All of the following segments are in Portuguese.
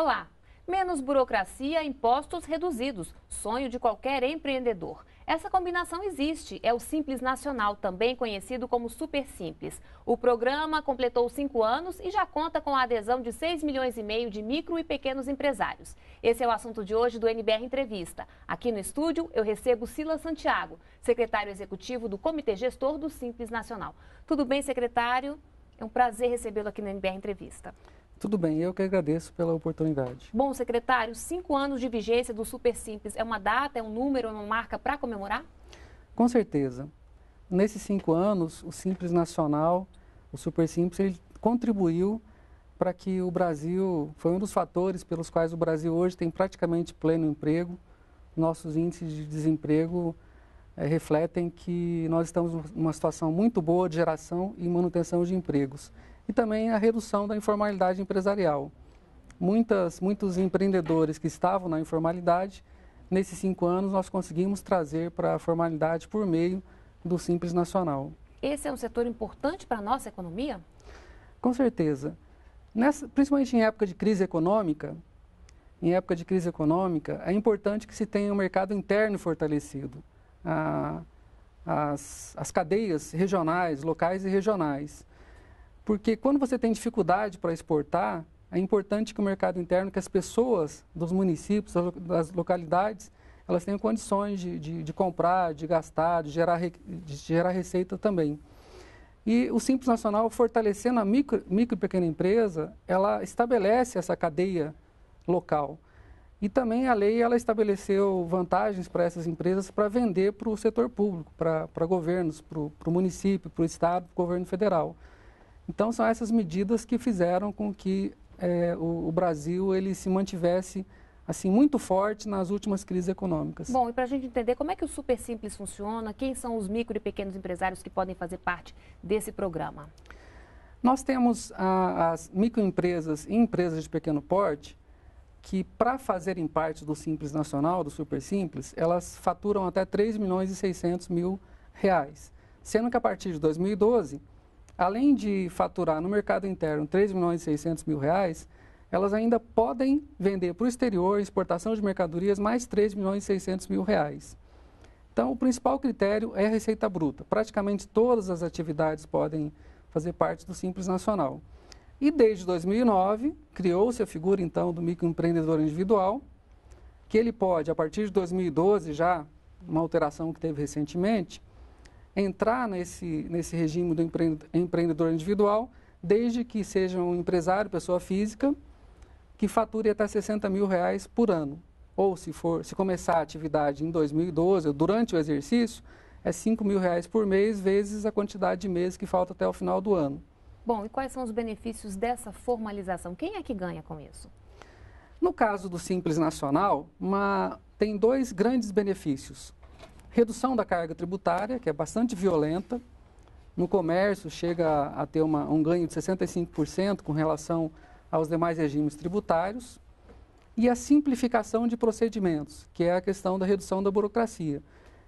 Olá! Menos burocracia, impostos reduzidos. Sonho de qualquer empreendedor. Essa combinação existe. É o Simples Nacional, também conhecido como Super Simples. O programa completou cinco anos e já conta com a adesão de 6 milhões e meio de micro e pequenos empresários. Esse é o assunto de hoje do NBR Entrevista. Aqui no estúdio, eu recebo Sila Santiago, secretário executivo do Comitê Gestor do Simples Nacional. Tudo bem, secretário? É um prazer recebê-lo aqui no NBR Entrevista. Tudo bem, eu que agradeço pela oportunidade. Bom, secretário, cinco anos de vigência do Super Simples é uma data, é um número, é uma marca para comemorar? Com certeza. Nesses cinco anos, o Simples Nacional, o Super Simples, ele contribuiu para que o Brasil, foi um dos fatores pelos quais o Brasil hoje tem praticamente pleno emprego. Nossos índices de desemprego é, refletem que nós estamos numa situação muito boa de geração e manutenção de empregos e também a redução da informalidade empresarial. Muitas, muitos empreendedores que estavam na informalidade, nesses cinco anos nós conseguimos trazer para a formalidade por meio do Simples Nacional. Esse é um setor importante para a nossa economia? Com certeza. Nessa, principalmente em época de crise econômica, em época de crise econômica, é importante que se tenha um mercado interno fortalecido. Ah, as, as cadeias regionais, locais e regionais. Porque quando você tem dificuldade para exportar, é importante que o mercado interno, que as pessoas dos municípios, das localidades, elas tenham condições de, de, de comprar, de gastar, de gerar, de gerar receita também. E o Simples Nacional, fortalecendo a micro, micro e pequena empresa, ela estabelece essa cadeia local. E também a lei ela estabeleceu vantagens para essas empresas para vender para o setor público, para governos, para o município, para o estado, para o governo federal. Então são essas medidas que fizeram com que é, o, o Brasil ele se mantivesse assim muito forte nas últimas crises econômicas. Bom, e para a gente entender como é que o Super Simples funciona, quem são os micro e pequenos empresários que podem fazer parte desse programa? Nós temos a, as microempresas e empresas de pequeno porte que, para fazerem parte do Simples Nacional, do Super Simples, elas faturam até 3 milhões e 600 mil reais. Sendo que, a partir de 2012, além de faturar no mercado interno 3 milhões e 600 mil reais, elas ainda podem vender para o exterior, exportação de mercadorias, mais 3 milhões e 600 mil reais. Então, o principal critério é a receita bruta. Praticamente todas as atividades podem fazer parte do Simples Nacional. E desde 2009, criou-se a figura, então, do microempreendedor individual, que ele pode, a partir de 2012 já, uma alteração que teve recentemente, entrar nesse, nesse regime do empreendedor individual, desde que seja um empresário, pessoa física, que fature até 60 mil reais por ano. Ou se for, se começar a atividade em 2012, ou durante o exercício, é 5 mil reais por mês, vezes a quantidade de meses que falta até o final do ano. Bom, e quais são os benefícios dessa formalização? Quem é que ganha com isso? No caso do Simples Nacional, uma, tem dois grandes benefícios. Redução da carga tributária, que é bastante violenta. No comércio, chega a ter uma, um ganho de 65% com relação aos demais regimes tributários. E a simplificação de procedimentos, que é a questão da redução da burocracia.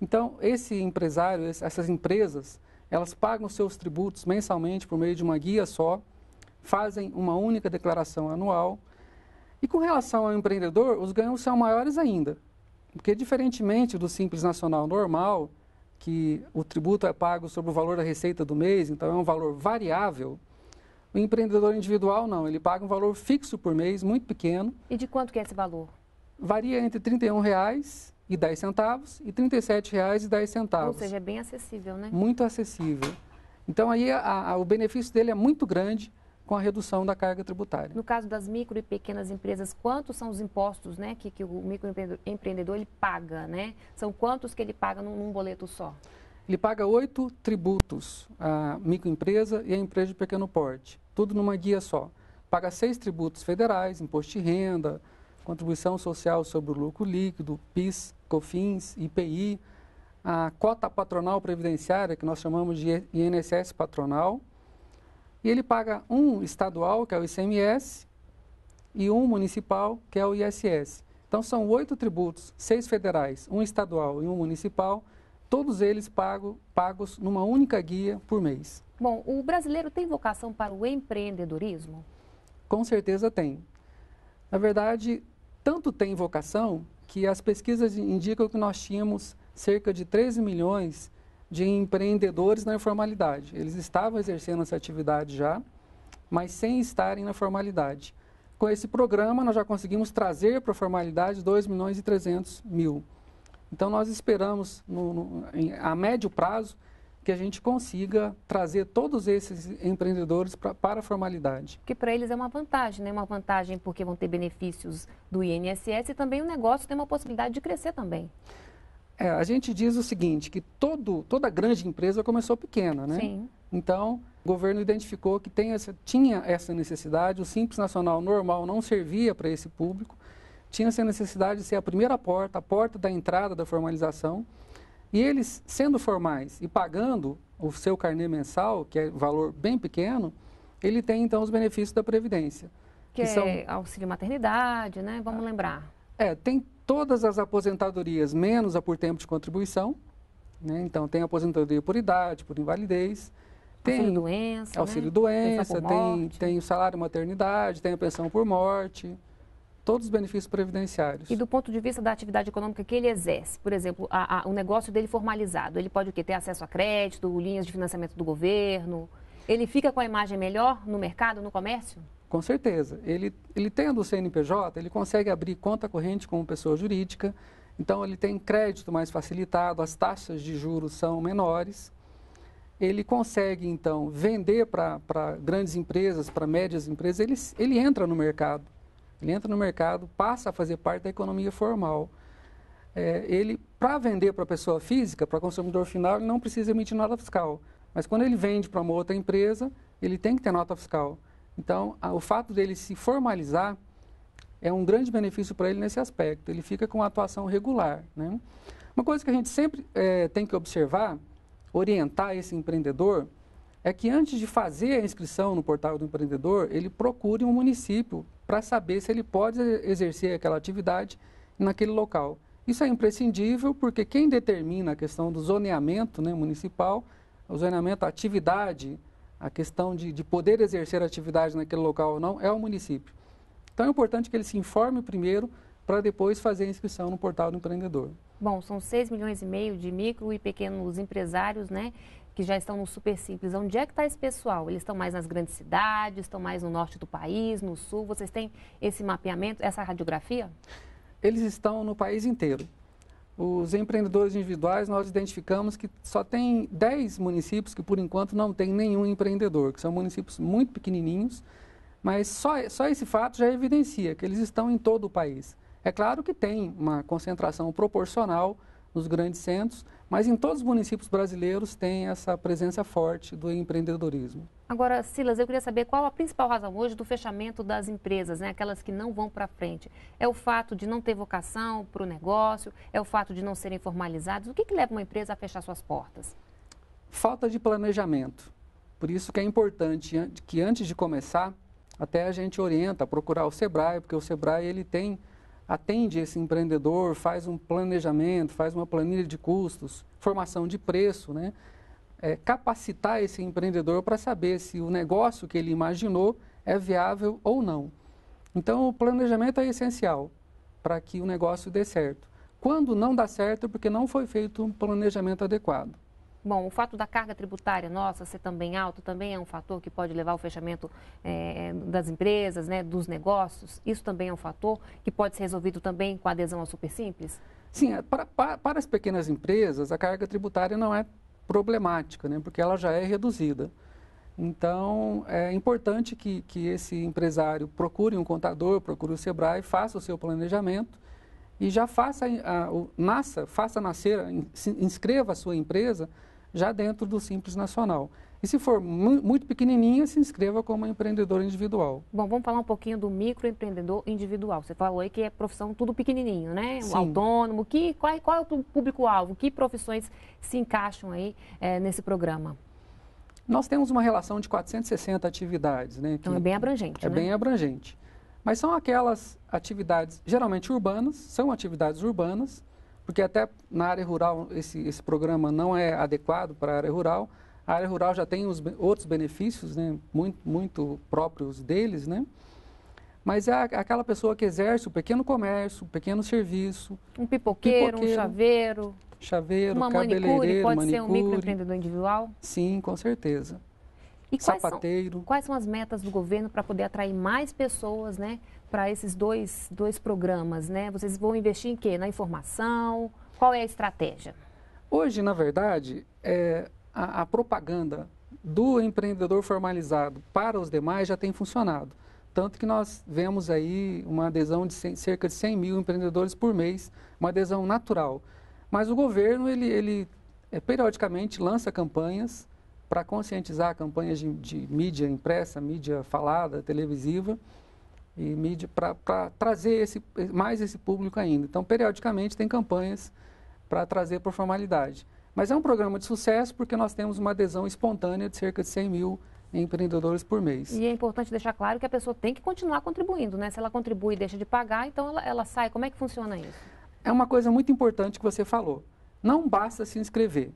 Então, esse empresário, essas empresas, elas pagam seus tributos mensalmente por meio de uma guia só, fazem uma única declaração anual. E com relação ao empreendedor, os ganhos são maiores ainda. Porque, diferentemente do Simples Nacional normal, que o tributo é pago sobre o valor da receita do mês, então é um valor variável, o empreendedor individual não, ele paga um valor fixo por mês, muito pequeno. E de quanto que é esse valor? Varia entre R$ 31,10 e R$ 37,10. Ou seja, é bem acessível, né? Muito acessível. Então aí a, a, o benefício dele é muito grande, com a redução da carga tributária. No caso das micro e pequenas empresas, quantos são os impostos né, que, que o microempreendedor ele paga? Né? São quantos que ele paga num, num boleto só? Ele paga oito tributos, a microempresa e a empresa de pequeno porte, tudo numa guia só. Paga seis tributos federais, imposto de renda, contribuição social sobre o lucro líquido, PIS, COFINS, IPI, a cota patronal previdenciária, que nós chamamos de INSS patronal, e ele paga um estadual, que é o ICMS, e um municipal, que é o ISS. Então são oito tributos, seis federais, um estadual e um municipal, todos eles pago, pagos numa única guia por mês. Bom, o brasileiro tem vocação para o empreendedorismo? Com certeza tem. Na verdade, tanto tem vocação que as pesquisas indicam que nós tínhamos cerca de 13 milhões de empreendedores na informalidade. Eles estavam exercendo essa atividade já, mas sem estarem na formalidade. Com esse programa, nós já conseguimos trazer para a formalidade 2 milhões e 300 mil. Então, nós esperamos, no, no, em, a médio prazo, que a gente consiga trazer todos esses empreendedores pra, para a formalidade. Que para eles é uma vantagem, né? Uma vantagem porque vão ter benefícios do INSS e também o negócio tem uma possibilidade de crescer também. É, a gente diz o seguinte, que todo, toda grande empresa começou pequena, né? Sim. Então, o governo identificou que essa, tinha essa necessidade, o Simples Nacional normal não servia para esse público, tinha essa necessidade de ser a primeira porta, a porta da entrada da formalização, e eles, sendo formais e pagando o seu carnê mensal, que é valor bem pequeno, ele tem então os benefícios da Previdência. Que, que é são... auxílio maternidade, né? Vamos ah. lembrar. É, tem todas as aposentadorias, menos a por tempo de contribuição. Né? Então, tem aposentadoria por idade, por invalidez. Tem auxílio doença. Auxílio né? doença, tem, tem o salário maternidade, tem a pensão por morte. Todos os benefícios previdenciários. E do ponto de vista da atividade econômica que ele exerce, por exemplo, a, a, o negócio dele formalizado, ele pode o quê? Ter acesso a crédito, linhas de financiamento do governo? Ele fica com a imagem melhor no mercado, no comércio? Com certeza. Ele, ele tendo o CNPJ, ele consegue abrir conta corrente como pessoa jurídica, então ele tem crédito mais facilitado, as taxas de juros são menores. Ele consegue, então, vender para grandes empresas, para médias empresas, ele, ele entra no mercado. Ele entra no mercado, passa a fazer parte da economia formal. É, ele, para vender para pessoa física, para consumidor final, ele não precisa emitir nota fiscal. Mas quando ele vende para uma outra empresa, ele tem que ter nota fiscal. Então, a, o fato dele se formalizar é um grande benefício para ele nesse aspecto. Ele fica com a atuação regular. Né? Uma coisa que a gente sempre é, tem que observar, orientar esse empreendedor, é que antes de fazer a inscrição no portal do empreendedor, ele procure um município para saber se ele pode exercer aquela atividade naquele local. Isso é imprescindível porque quem determina a questão do zoneamento né, municipal, o zoneamento, a atividade a questão de, de poder exercer atividade naquele local ou não é o município. Então é importante que ele se informe primeiro para depois fazer a inscrição no portal do empreendedor. Bom, são 6 milhões e meio de micro e pequenos empresários, né? Que já estão no super simples. Onde é que está esse pessoal? Eles estão mais nas grandes cidades, estão mais no norte do país, no sul? Vocês têm esse mapeamento, essa radiografia? Eles estão no país inteiro. Os empreendedores individuais, nós identificamos que só tem 10 municípios que, por enquanto, não tem nenhum empreendedor, que são municípios muito pequenininhos, mas só, só esse fato já evidencia que eles estão em todo o país. É claro que tem uma concentração proporcional nos grandes centros, mas em todos os municípios brasileiros tem essa presença forte do empreendedorismo. Agora, Silas, eu queria saber qual a principal razão hoje do fechamento das empresas, né? aquelas que não vão para frente. É o fato de não ter vocação para o negócio? É o fato de não serem formalizados? O que, que leva uma empresa a fechar suas portas? Falta de planejamento. Por isso que é importante que antes de começar, até a gente orienta a procurar o SEBRAE, porque o SEBRAE ele tem atende esse empreendedor, faz um planejamento, faz uma planilha de custos, formação de preço, né? É, capacitar esse empreendedor para saber se o negócio que ele imaginou é viável ou não. Então, o planejamento é essencial para que o negócio dê certo. Quando não dá certo, é porque não foi feito um planejamento adequado. Bom, o fato da carga tributária nossa ser também alta também é um fator que pode levar ao fechamento é, das empresas, né, dos negócios. Isso também é um fator que pode ser resolvido também com a adesão ao Super Simples? Sim, é, para, para, para as pequenas empresas, a carga tributária não é problemática, né, porque ela já é reduzida. Então, é importante que, que esse empresário procure um contador, procure o SEBRAE, faça o seu planejamento e já faça, a, o, nasça, faça nascer, inscreva a sua empresa já dentro do Simples Nacional. E se for mu muito pequenininha, se inscreva como empreendedor individual. Bom, vamos falar um pouquinho do microempreendedor individual. Você falou aí que é profissão tudo pequenininho, né? Sim. O autônomo, que, qual, qual é o público-alvo? Que profissões se encaixam aí é, nesse programa? Nós temos uma relação de 460 atividades, né? Então é bem abrangente, É né? bem abrangente. Mas são aquelas atividades, geralmente urbanas, são atividades urbanas, porque até na área rural esse, esse programa não é adequado para a área rural. A área rural já tem os, outros benefícios, né, muito, muito próprios deles, né? Mas é, é aquela pessoa que exerce o pequeno comércio, o pequeno serviço. Um pipoqueiro, pipoqueiro um chaveiro. Chaveiro, uma cabeleireiro, manicure, pode manicure. ser um microempreendedor individual? Sim, com certeza. E Sapateiro. Quais são, quais são as metas do governo para poder atrair mais pessoas né, para esses dois, dois programas, né? Vocês vão investir em quê? Na informação? Qual é a estratégia? Hoje, na verdade, é, a, a propaganda do empreendedor formalizado para os demais já tem funcionado. Tanto que nós vemos aí uma adesão de cerca de 100 mil empreendedores por mês, uma adesão natural. Mas o governo, ele, ele é, periodicamente lança campanhas para conscientizar campanhas de, de mídia impressa, mídia falada, televisiva, e mídia para trazer esse, mais esse público ainda. Então, periodicamente, tem campanhas para trazer por formalidade. Mas é um programa de sucesso porque nós temos uma adesão espontânea de cerca de 100 mil empreendedores por mês. E é importante deixar claro que a pessoa tem que continuar contribuindo, né? Se ela contribui e deixa de pagar, então ela, ela sai. Como é que funciona isso? É uma coisa muito importante que você falou. Não basta se inscrever.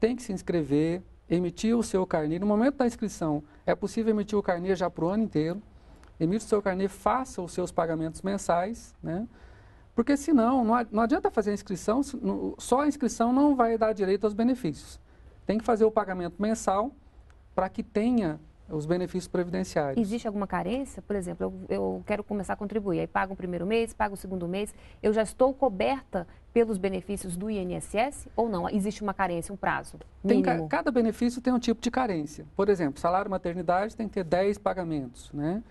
Tem que se inscrever, emitir o seu carnê. No momento da inscrição, é possível emitir o carnê já para o ano inteiro emite o seu carnê, faça os seus pagamentos mensais, né? Porque senão, não adianta fazer a inscrição, só a inscrição não vai dar direito aos benefícios. Tem que fazer o pagamento mensal para que tenha os benefícios previdenciários. Existe alguma carência? Por exemplo, eu, eu, quero começar a contribuir, aí pago o primeiro mês, pago o segundo mês, eu já estou coberta pelos benefícios do INSS ou não? Existe uma carência, um prazo tem, cada benefício tem um tipo de carência. Por exemplo, salário maternidade tem que ter 10 pagamentos, né?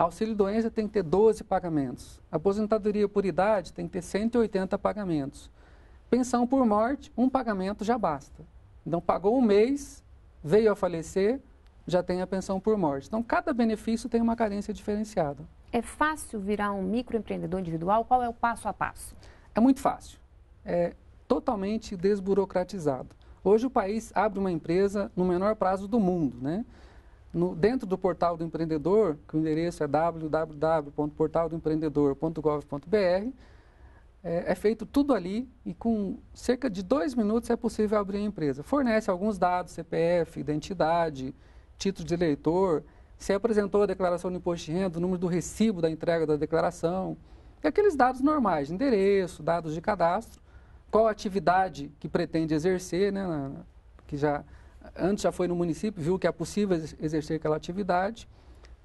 Auxílio doença tem que ter 12 pagamentos. Aposentadoria por idade tem que ter 180 pagamentos. Pensão por morte, um pagamento já basta. Então, pagou um mês, veio a falecer, já tem a pensão por morte. Então, cada benefício tem uma carência diferenciada. É fácil virar um microempreendedor individual? Qual é o passo a passo? É muito fácil. É totalmente desburocratizado. Hoje o país abre uma empresa no menor prazo do mundo, né? No, dentro do portal do empreendedor, que o endereço é www.portaldoempreendedor.gov.br, é, é, feito tudo ali e com cerca de dois minutos é possível abrir a empresa. Fornece alguns dados, CPF, identidade, título de eleitor, se apresentou a declaração do imposto de renda, o número do recibo da entrega da declaração, e aqueles dados normais, endereço, dados de cadastro, qual atividade que pretende exercer, né, que já antes já foi no município, viu que é possível exercer aquela atividade,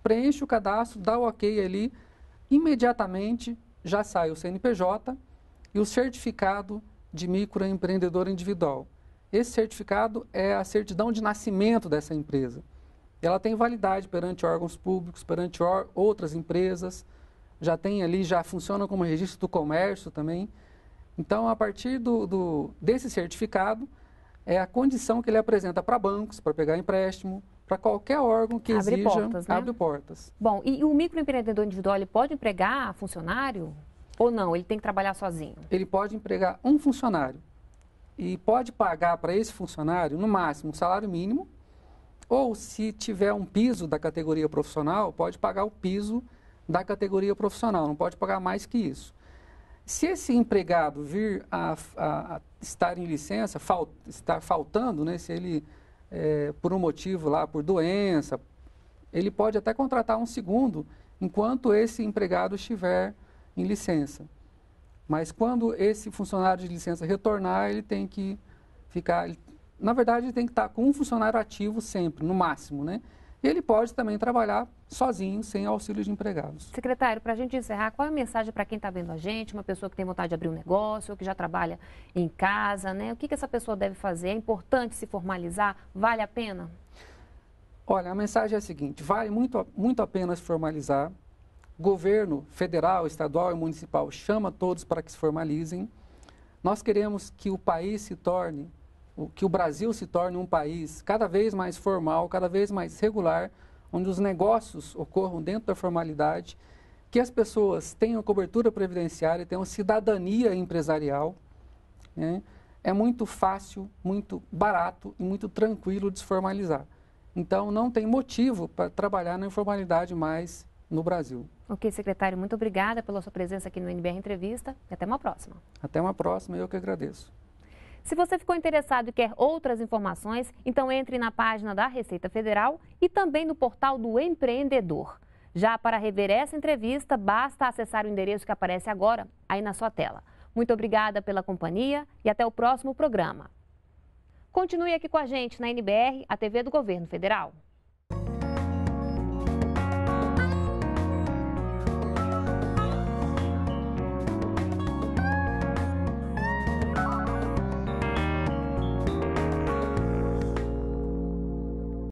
preenche o cadastro, dá o ok ali, imediatamente já sai o CNPJ e o certificado de microempreendedor individual. Esse certificado é a certidão de nascimento dessa empresa. Ela tem validade perante órgãos públicos, perante outras empresas, já tem ali, já funciona como registro do comércio também. Então, a partir do, do desse certificado, é a condição que ele apresenta para bancos, para pegar empréstimo, para qualquer órgão que abre exija, portas, né? abre portas. Bom, e o microempreendedor individual, ele pode empregar funcionário ou não? Ele tem que trabalhar sozinho? Ele pode empregar um funcionário e pode pagar para esse funcionário, no máximo, um salário mínimo, ou se tiver um piso da categoria profissional, pode pagar o piso da categoria profissional, não pode pagar mais que isso. Se esse empregado vir a, a, a estar em licença, fal, estar faltando, né, se ele, é, por um motivo lá, por doença, ele pode até contratar um segundo enquanto esse empregado estiver em licença. Mas quando esse funcionário de licença retornar, ele tem que ficar. Ele, na verdade, ele tem que estar com um funcionário ativo sempre, no máximo, né? E ele pode também trabalhar sozinho, sem auxílio de empregados. Secretário, para a gente encerrar, qual é a mensagem para quem está vendo a gente, uma pessoa que tem vontade de abrir um negócio ou que já trabalha em casa, né? O que, que essa pessoa deve fazer? É importante se formalizar? Vale a pena? Olha, a mensagem é a seguinte: vale muito, muito a pena se formalizar. Governo federal, estadual e municipal chama todos para que se formalizem. Nós queremos que o país se torne, que o Brasil se torne um país cada vez mais formal, cada vez mais regular, onde os negócios ocorram dentro da formalidade, que as pessoas tenham cobertura previdenciária, tenham cidadania empresarial. Né? É muito fácil, muito barato e muito tranquilo desformalizar. Então, não tem motivo para trabalhar na informalidade mais no Brasil. Ok, secretário, muito obrigada pela sua presença aqui no NBR Entrevista. E até uma próxima. Até uma próxima, eu que agradeço. Se você ficou interessado e quer outras informações, então entre na página da Receita Federal e também no portal do empreendedor. Já para rever essa entrevista, basta acessar o endereço que aparece agora aí na sua tela. Muito obrigada pela companhia e até o próximo programa. Continue aqui com a gente na NBR, a TV do Governo Federal.